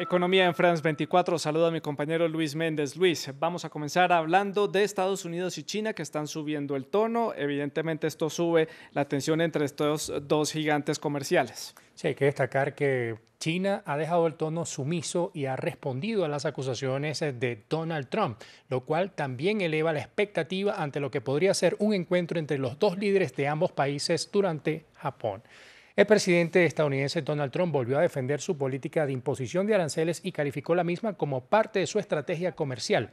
Economía en France 24. Saludo a mi compañero Luis Méndez. Luis, vamos a comenzar hablando de Estados Unidos y China que están subiendo el tono. Evidentemente esto sube la tensión entre estos dos gigantes comerciales. Sí, hay que destacar que China ha dejado el tono sumiso y ha respondido a las acusaciones de Donald Trump, lo cual también eleva la expectativa ante lo que podría ser un encuentro entre los dos líderes de ambos países durante Japón. El presidente estadounidense Donald Trump volvió a defender su política de imposición de aranceles y calificó la misma como parte de su estrategia comercial.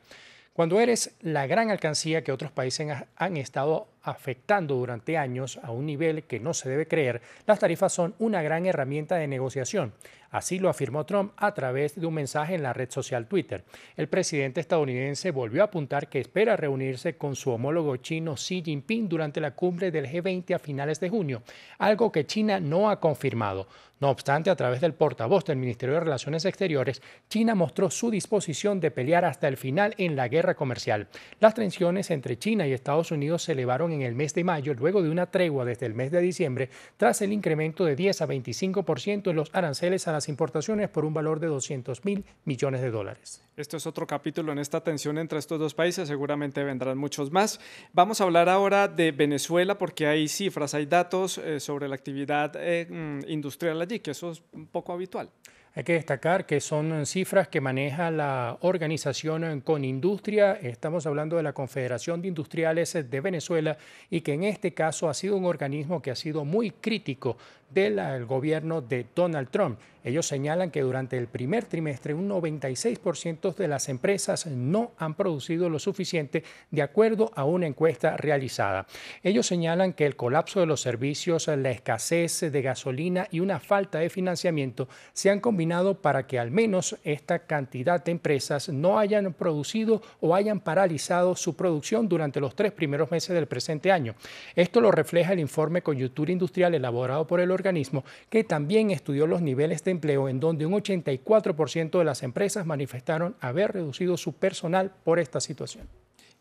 Cuando eres la gran alcancía que otros países han estado afectando durante años a un nivel que no se debe creer, las tarifas son una gran herramienta de negociación. Así lo afirmó Trump a través de un mensaje en la red social Twitter. El presidente estadounidense volvió a apuntar que espera reunirse con su homólogo chino Xi Jinping durante la cumbre del G20 a finales de junio, algo que China no ha confirmado. No obstante, a través del portavoz del Ministerio de Relaciones Exteriores, China mostró su disposición de pelear hasta el final en la guerra comercial. Las tensiones entre China y Estados Unidos se elevaron en el mes de mayo, luego de una tregua desde el mes de diciembre, tras el incremento de 10 a 25% en los aranceles a las importaciones por un valor de 200 mil millones de dólares. Esto es otro capítulo en esta tensión entre estos dos países, seguramente vendrán muchos más. Vamos a hablar ahora de Venezuela porque hay cifras, hay datos eh, sobre la actividad eh, mm, industrial allí, que eso es un poco habitual. Hay que destacar que son cifras que maneja la organización con industria. Estamos hablando de la Confederación de Industriales de Venezuela y que en este caso ha sido un organismo que ha sido muy crítico del ah, gobierno de Donald Trump. Ellos señalan que durante el primer trimestre un 96% de las empresas no han producido lo suficiente de acuerdo a una encuesta realizada. Ellos señalan que el colapso de los servicios, la escasez de gasolina y una falta de financiamiento se han combinado para que al menos esta cantidad de empresas no hayan producido o hayan paralizado su producción durante los tres primeros meses del presente año. Esto lo refleja el informe Coyuntura Industrial elaborado por el organismo, que también estudió los niveles de empleo en donde un 84% de las empresas manifestaron haber reducido su personal por esta situación.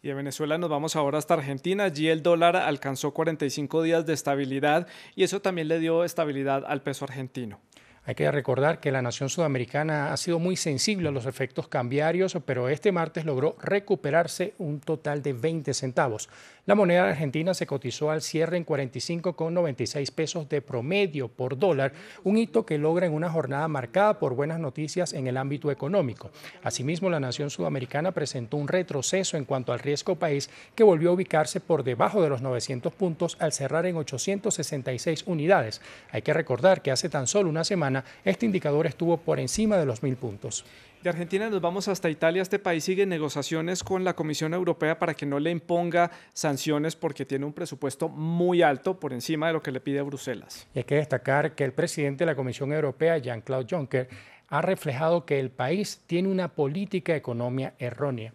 Y de Venezuela nos vamos ahora hasta Argentina. Allí el dólar alcanzó 45 días de estabilidad y eso también le dio estabilidad al peso argentino. Hay que recordar que la nación sudamericana ha sido muy sensible a los efectos cambiarios, pero este martes logró recuperarse un total de 20 centavos. La moneda argentina se cotizó al cierre en 45,96 pesos de promedio por dólar, un hito que logra en una jornada marcada por buenas noticias en el ámbito económico. Asimismo, la nación sudamericana presentó un retroceso en cuanto al riesgo país que volvió a ubicarse por debajo de los 900 puntos al cerrar en 866 unidades. Hay que recordar que hace tan solo una semana este indicador estuvo por encima de los mil puntos. De Argentina nos vamos hasta Italia. Este país sigue negociaciones con la Comisión Europea para que no le imponga sanciones porque tiene un presupuesto muy alto por encima de lo que le pide Bruselas. hay que destacar que el presidente de la Comisión Europea, Jean-Claude Juncker, ha reflejado que el país tiene una política económica errónea.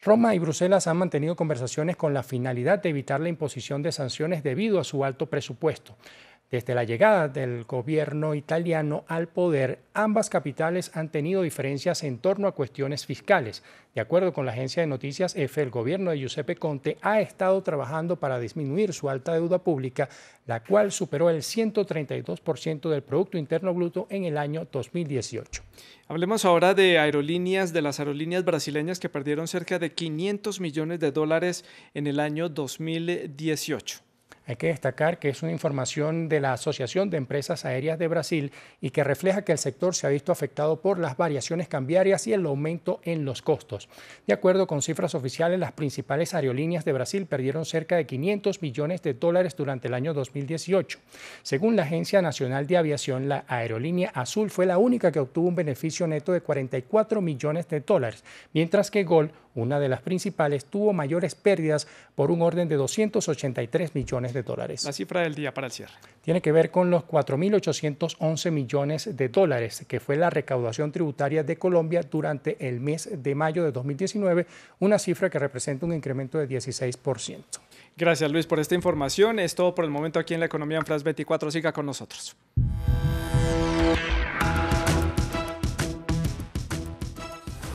Roma y Bruselas han mantenido conversaciones con la finalidad de evitar la imposición de sanciones debido a su alto presupuesto. Desde la llegada del gobierno italiano al poder, ambas capitales han tenido diferencias en torno a cuestiones fiscales. De acuerdo con la agencia de noticias EFE, el gobierno de Giuseppe Conte ha estado trabajando para disminuir su alta deuda pública, la cual superó el 132% del Producto Interno Bruto en el año 2018. Hablemos ahora de aerolíneas, de las aerolíneas brasileñas que perdieron cerca de 500 millones de dólares en el año 2018. Hay que destacar que es una información de la Asociación de Empresas Aéreas de Brasil y que refleja que el sector se ha visto afectado por las variaciones cambiarias y el aumento en los costos. De acuerdo con cifras oficiales, las principales aerolíneas de Brasil perdieron cerca de 500 millones de dólares durante el año 2018. Según la Agencia Nacional de Aviación, la aerolínea Azul fue la única que obtuvo un beneficio neto de 44 millones de dólares, mientras que Gol una de las principales, tuvo mayores pérdidas por un orden de 283 millones de dólares. La cifra del día para el cierre. Tiene que ver con los 4.811 millones de dólares, que fue la recaudación tributaria de Colombia durante el mes de mayo de 2019, una cifra que representa un incremento de 16%. Gracias Luis por esta información. Es todo por el momento aquí en la economía en Flash 24. Siga con nosotros.